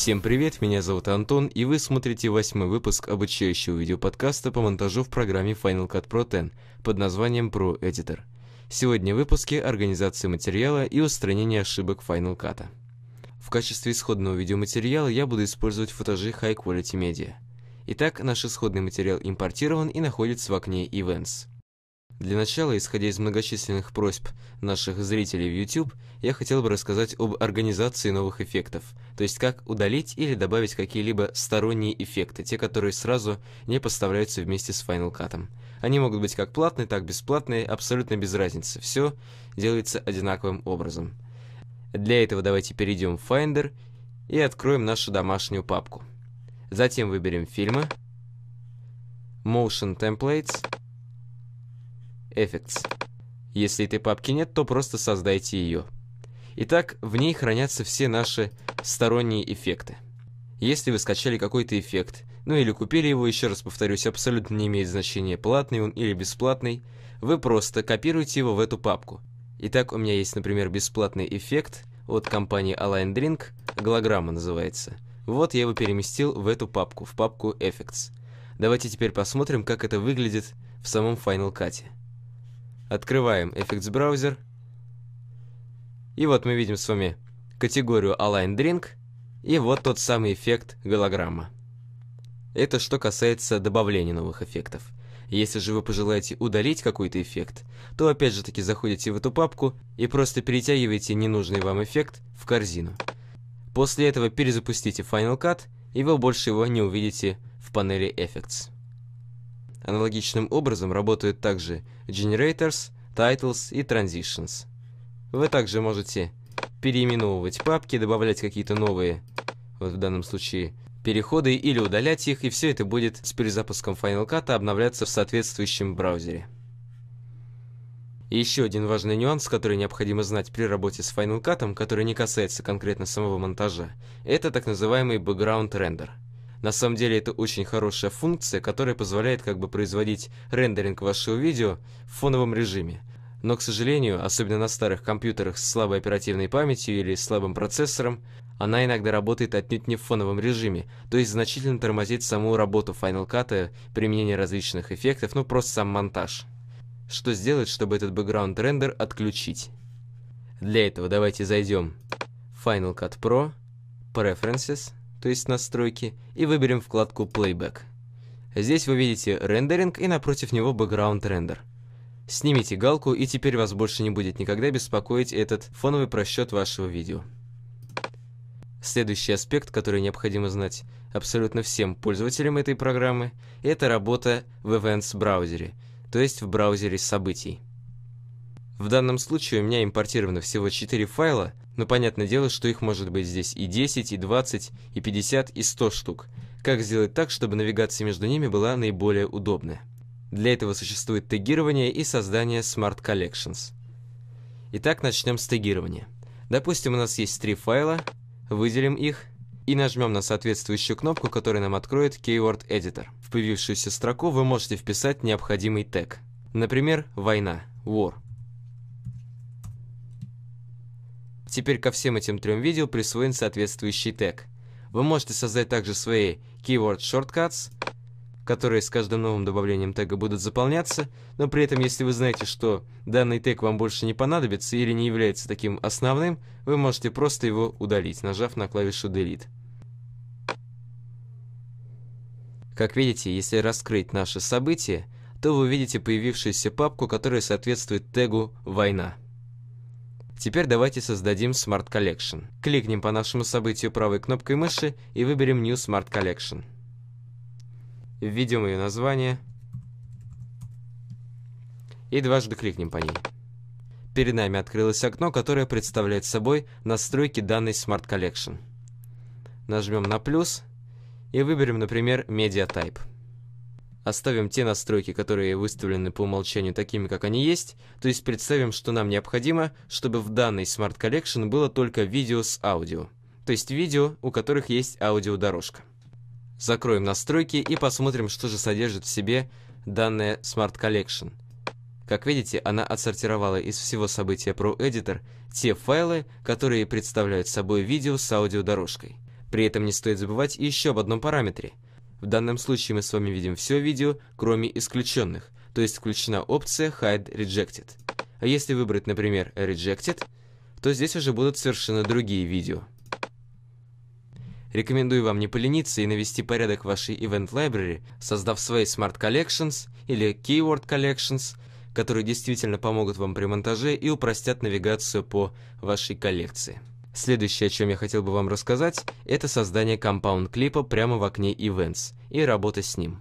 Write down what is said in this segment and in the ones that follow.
Всем привет, меня зовут Антон, и вы смотрите восьмой выпуск обучающего видеоподкаста по монтажу в программе Final Cut Pro 10 под названием Pro Editor. Сегодня в выпуске организация материала и устранение ошибок Final Cut. В качестве исходного видеоматериала я буду использовать футажи High Quality Media. Итак, наш исходный материал импортирован и находится в окне Events. Для начала, исходя из многочисленных просьб наших зрителей в YouTube, я хотел бы рассказать об организации новых эффектов, то есть как удалить или добавить какие-либо сторонние эффекты, те, которые сразу не поставляются вместе с Final Cut. Они могут быть как платные, так и бесплатные, абсолютно без разницы, все делается одинаковым образом. Для этого давайте перейдем в Finder и откроем нашу домашнюю папку. Затем выберем фильмы, Motion Templates, Effects. Если этой папки нет, то просто создайте ее. Итак, в ней хранятся все наши сторонние эффекты. Если вы скачали какой-то эффект, ну или купили его, еще раз повторюсь, абсолютно не имеет значения, платный он или бесплатный, вы просто копируете его в эту папку. Итак, у меня есть, например, бесплатный эффект от компании Align Drink, голограмма называется. Вот я его переместил в эту папку, в папку Effects. Давайте теперь посмотрим, как это выглядит в самом Final Cut. Открываем Effects браузер. И вот мы видим с вами категорию Align Drink и вот тот самый эффект голограмма. Это что касается добавления новых эффектов. Если же вы пожелаете удалить какой-то эффект, то опять же таки заходите в эту папку и просто перетягиваете ненужный вам эффект в корзину. После этого перезапустите Final Cut, и вы больше его не увидите в панели Effects. Аналогичным образом работают также Generators, Titles и Transitions. Вы также можете переименовывать папки, добавлять какие-то новые, вот в данном случае, переходы или удалять их, и все это будет с перезапуском Final Cut а обновляться в соответствующем браузере. И еще один важный нюанс, который необходимо знать при работе с Final Cut, который не касается конкретно самого монтажа, это так называемый background render – на самом деле это очень хорошая функция, которая позволяет как бы производить рендеринг вашего видео в фоновом режиме. Но, к сожалению, особенно на старых компьютерах с слабой оперативной памятью или слабым процессором, она иногда работает отнюдь не в фоновом режиме, то есть значительно тормозит саму работу Final Cut, э, применение различных эффектов, ну просто сам монтаж. Что сделать, чтобы этот бэкграунд рендер отключить? Для этого давайте зайдем в Final Cut Pro, Preferences, то есть настройки, и выберем вкладку Playback. Здесь вы видите рендеринг и напротив него Background Render. Снимите галку, и теперь вас больше не будет никогда беспокоить этот фоновый просчет вашего видео. Следующий аспект, который необходимо знать абсолютно всем пользователям этой программы, это работа в Events браузере, то есть в браузере событий. В данном случае у меня импортировано всего 4 файла, но понятное дело, что их может быть здесь и 10, и 20, и 50, и 100 штук. Как сделать так, чтобы навигация между ними была наиболее удобная? Для этого существует тегирование и создание Smart Collections. Итак, начнем с тегирования. Допустим, у нас есть три файла, выделим их и нажмем на соответствующую кнопку, которая нам откроет Keyword Editor. В появившуюся строку вы можете вписать необходимый тег. Например, «Война» – «War». Теперь ко всем этим трем видео присвоен соответствующий тег. Вы можете создать также свои Keyword Shortcuts, которые с каждым новым добавлением тега будут заполняться, но при этом, если вы знаете, что данный тег вам больше не понадобится или не является таким основным, вы можете просто его удалить, нажав на клавишу Delete. Как видите, если раскрыть наши события, то вы увидите появившуюся папку, которая соответствует тегу «Война». Теперь давайте создадим Smart Collection. Кликнем по нашему событию правой кнопкой мыши и выберем New Smart Collection. Введем ее название и дважды кликнем по ней. Перед нами открылось окно, которое представляет собой настройки данной Smart Collection. Нажмем на плюс и выберем, например, Media Type. Оставим те настройки, которые выставлены по умолчанию такими, как они есть, то есть представим, что нам необходимо, чтобы в данной Smart Collection было только видео с аудио, то есть видео, у которых есть аудиодорожка. Закроем настройки и посмотрим, что же содержит в себе данная Smart Collection. Как видите, она отсортировала из всего события Pro Editor те файлы, которые представляют собой видео с аудиодорожкой. При этом не стоит забывать еще об одном параметре – в данном случае мы с вами видим все видео, кроме исключенных, то есть включена опция Hide Rejected. А если выбрать, например, Rejected, то здесь уже будут совершенно другие видео. Рекомендую вам не полениться и навести порядок в вашей Event Library, создав свои Smart Collections или Keyword Collections, которые действительно помогут вам при монтаже и упростят навигацию по вашей коллекции. Следующее, о чем я хотел бы вам рассказать, это создание компаунд-клипа прямо в окне Events и работа с ним.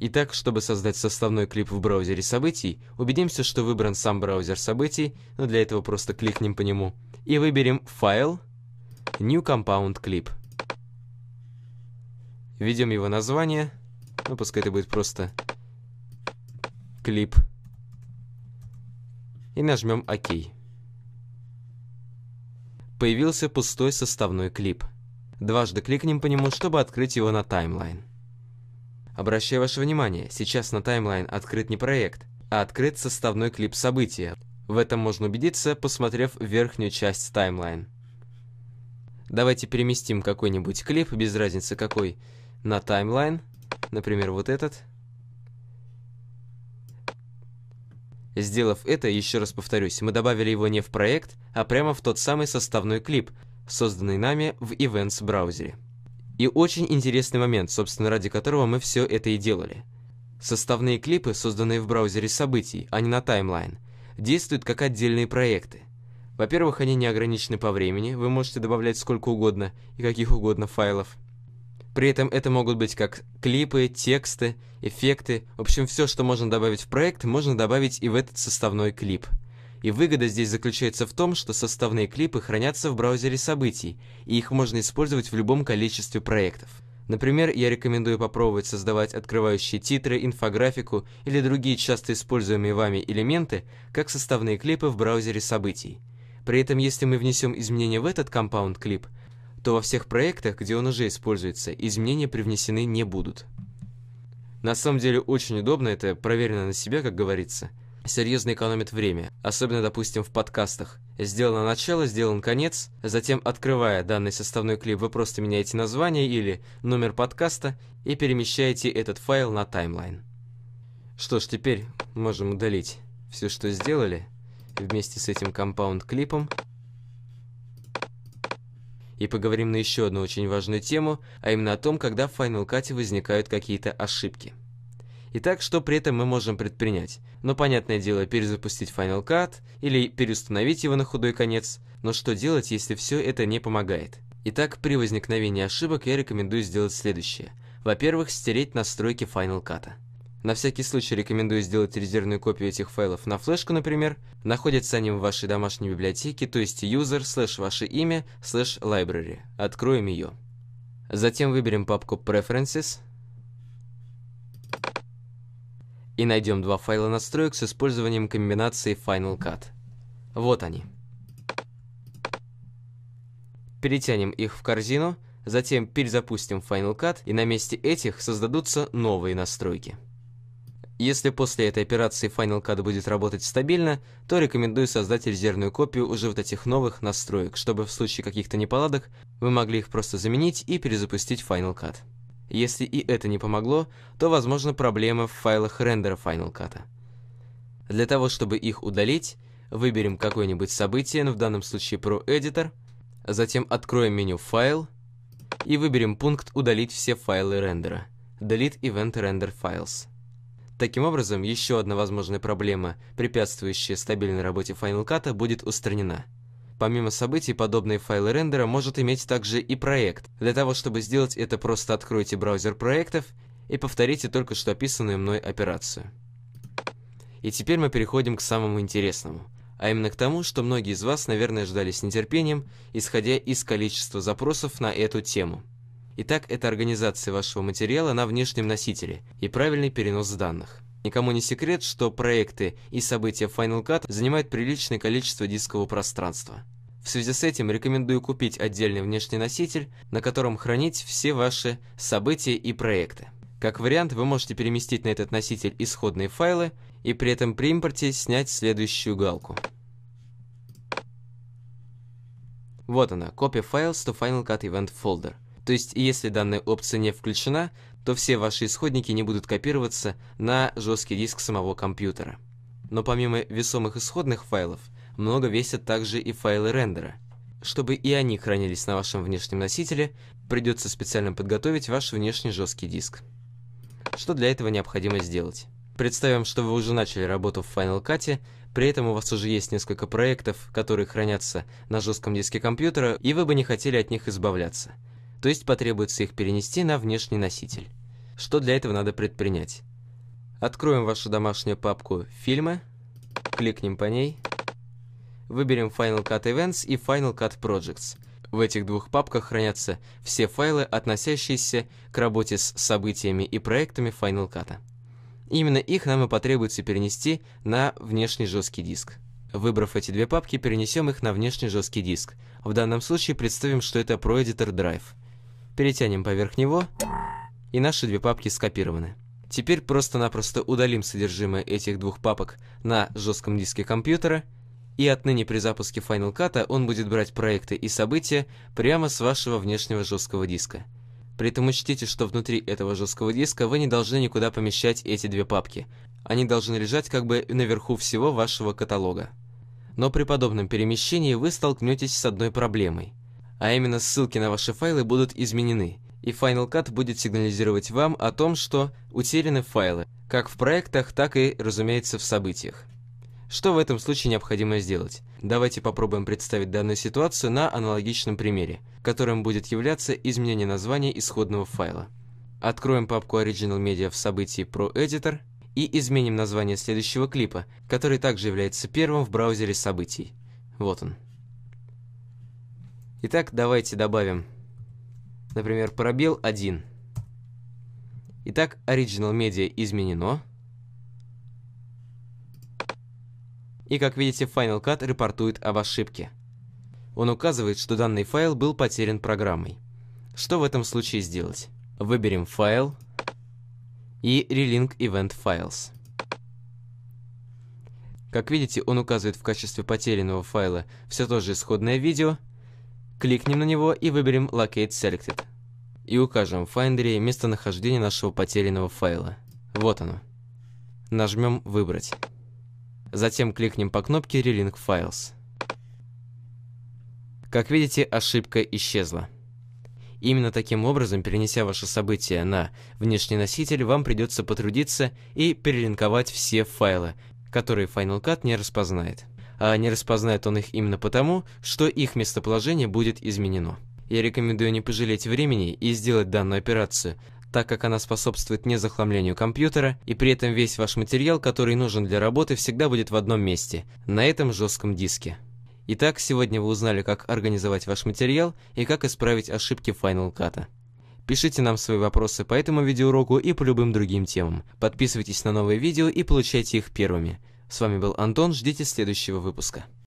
Итак, чтобы создать составной клип в браузере событий, убедимся, что выбран сам браузер событий, но для этого просто кликнем по нему, и выберем «Файл», «New Compound Clip». Введем его название, ну пускай это будет просто «Клип», и нажмем «Ок» появился пустой составной клип. Дважды кликнем по нему, чтобы открыть его на таймлайн. Обращаю ваше внимание, сейчас на таймлайн открыт не проект, а открыт составной клип события. В этом можно убедиться, посмотрев верхнюю часть таймлайн. Давайте переместим какой-нибудь клип, без разницы какой, на таймлайн, например, вот этот – Сделав это, еще раз повторюсь, мы добавили его не в проект, а прямо в тот самый составной клип, созданный нами в Events браузере. И очень интересный момент, собственно, ради которого мы все это и делали. Составные клипы, созданные в браузере событий, а не на таймлайн, действуют как отдельные проекты. Во-первых, они не ограничены по времени, вы можете добавлять сколько угодно и каких угодно файлов – при этом это могут быть как клипы, тексты, эффекты. В общем, все, что можно добавить в проект, можно добавить и в этот составной клип. И выгода здесь заключается в том, что составные клипы хранятся в браузере событий, и их можно использовать в любом количестве проектов. Например, я рекомендую попробовать создавать открывающие титры, инфографику или другие часто используемые вами элементы, как составные клипы в браузере событий. При этом, если мы внесем изменения в этот компаунд-клип, то во всех проектах, где он уже используется, изменения привнесены не будут. На самом деле очень удобно, это проверено на себе, как говорится. Серьезно экономит время, особенно, допустим, в подкастах. Сделано начало, сделан конец, затем, открывая данный составной клип, вы просто меняете название или номер подкаста и перемещаете этот файл на таймлайн. Что ж, теперь можем удалить все, что сделали вместе с этим компаунд-клипом и поговорим на еще одну очень важную тему, а именно о том, когда в Final Cut возникают какие-то ошибки. Итак, что при этом мы можем предпринять? Ну, понятное дело, перезапустить Final Cut или переустановить его на худой конец, но что делать, если все это не помогает? Итак, при возникновении ошибок я рекомендую сделать следующее. Во-первых, стереть настройки Final Cut. На всякий случай рекомендую сделать резервную копию этих файлов на флешку, например. Находятся они в вашей домашней библиотеке, то есть user slash ваше имя slash library. Откроем ее. Затем выберем папку preferences и найдем два файла настроек с использованием комбинации Final Cut. Вот они. Перетянем их в корзину, затем перезапустим Final Cut, и на месте этих создадутся новые настройки. Если после этой операции Final Cut будет работать стабильно, то рекомендую создать резервную копию уже вот этих новых настроек, чтобы в случае каких-то неполадок вы могли их просто заменить и перезапустить Final Cut. Если и это не помогло, то возможно проблема в файлах рендера Final Cut. Для того, чтобы их удалить, выберем какое-нибудь событие, но ну, в данном случае Pro Editor, затем откроем меню «Файл» и выберем пункт «Удалить все файлы рендера» – «Delete Event Render Files». Таким образом, еще одна возможная проблема, препятствующая стабильной работе Final Cut, будет устранена. Помимо событий, подобные файлы рендера может иметь также и проект. Для того, чтобы сделать это, просто откройте браузер проектов и повторите только что описанную мной операцию. И теперь мы переходим к самому интересному, а именно к тому, что многие из вас, наверное, ждали с нетерпением, исходя из количества запросов на эту тему – Итак, это организация вашего материала на внешнем носителе и правильный перенос данных. Никому не секрет, что проекты и события Final Cut занимают приличное количество дискового пространства. В связи с этим рекомендую купить отдельный внешний носитель, на котором хранить все ваши события и проекты. Как вариант, вы можете переместить на этот носитель исходные файлы и при этом при импорте снять следующую галку. Вот она, копия Files to Final Cut Event Folder – то есть, если данная опция не включена, то все ваши исходники не будут копироваться на жесткий диск самого компьютера. Но помимо весомых исходных файлов, много весят также и файлы рендера. Чтобы и они хранились на вашем внешнем носителе, придется специально подготовить ваш внешний жесткий диск. Что для этого необходимо сделать? Представим, что вы уже начали работу в Final Cut, при этом у вас уже есть несколько проектов, которые хранятся на жестком диске компьютера, и вы бы не хотели от них избавляться – то есть потребуется их перенести на внешний носитель. Что для этого надо предпринять? Откроем вашу домашнюю папку «Фильмы», кликнем по ней, выберем Final Cut Events и Final Cut Projects. В этих двух папках хранятся все файлы, относящиеся к работе с событиями и проектами Final Cut. Именно их нам и потребуется перенести на внешний жесткий диск. Выбрав эти две папки, перенесем их на внешний жесткий диск. В данном случае представим, что это ProEditor Drive перетянем поверх него, и наши две папки скопированы. Теперь просто-напросто удалим содержимое этих двух папок на жестком диске компьютера, и отныне при запуске Final Cut а он будет брать проекты и события прямо с вашего внешнего жесткого диска. При этом учтите, что внутри этого жесткого диска вы не должны никуда помещать эти две папки. Они должны лежать как бы наверху всего вашего каталога. Но при подобном перемещении вы столкнетесь с одной проблемой а именно ссылки на ваши файлы будут изменены, и Final Cut будет сигнализировать вам о том, что утеряны файлы, как в проектах, так и, разумеется, в событиях. Что в этом случае необходимо сделать? Давайте попробуем представить данную ситуацию на аналогичном примере, которым будет являться изменение названия исходного файла. Откроем папку Original Media в событии Pro Editor и изменим название следующего клипа, который также является первым в браузере событий. Вот он. Итак, давайте добавим, например, пробел 1. Итак, Original Media изменено. И, как видите, Final Cut репортует об ошибке. Он указывает, что данный файл был потерян программой. Что в этом случае сделать? Выберем файл и Relink Event Files. Как видите, он указывает в качестве потерянного файла все то же исходное видео, Кликнем на него и выберем Locate Selected. И укажем в Finder местонахождение нашего потерянного файла. Вот оно. Нажмем «Выбрать». Затем кликнем по кнопке Relink Files. Как видите, ошибка исчезла. Именно таким образом, перенеся ваши события на внешний носитель, вам придется потрудиться и перелинковать все файлы, которые Final Cut не распознает а не распознает он их именно потому, что их местоположение будет изменено. Я рекомендую не пожалеть времени и сделать данную операцию, так как она способствует не захламлению компьютера, и при этом весь ваш материал, который нужен для работы, всегда будет в одном месте, на этом жестком диске. Итак, сегодня вы узнали, как организовать ваш материал и как исправить ошибки Final Cut. Пишите нам свои вопросы по этому видеоуроку и по любым другим темам. Подписывайтесь на новые видео и получайте их первыми. С вами был Антон, ждите следующего выпуска.